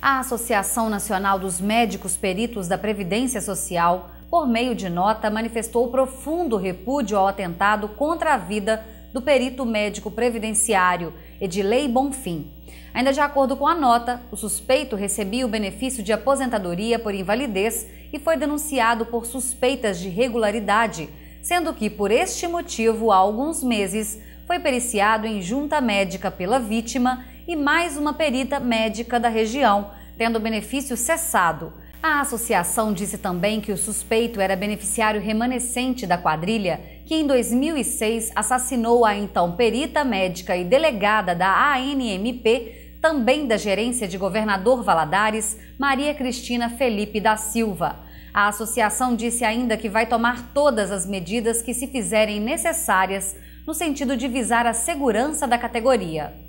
A Associação Nacional dos Médicos Peritos da Previdência Social, por meio de nota, manifestou profundo repúdio ao atentado contra a vida do perito médico previdenciário Edilei Bonfim. Ainda de acordo com a nota, o suspeito recebia o benefício de aposentadoria por invalidez e foi denunciado por suspeitas de irregularidade, sendo que, por este motivo, há alguns meses, foi periciado em junta médica pela vítima e mais uma perita médica da região, tendo o benefício cessado. A associação disse também que o suspeito era beneficiário remanescente da quadrilha que em 2006 assassinou a então perita médica e delegada da ANMP, também da gerência de governador Valadares, Maria Cristina Felipe da Silva. A associação disse ainda que vai tomar todas as medidas que se fizerem necessárias no sentido de visar a segurança da categoria.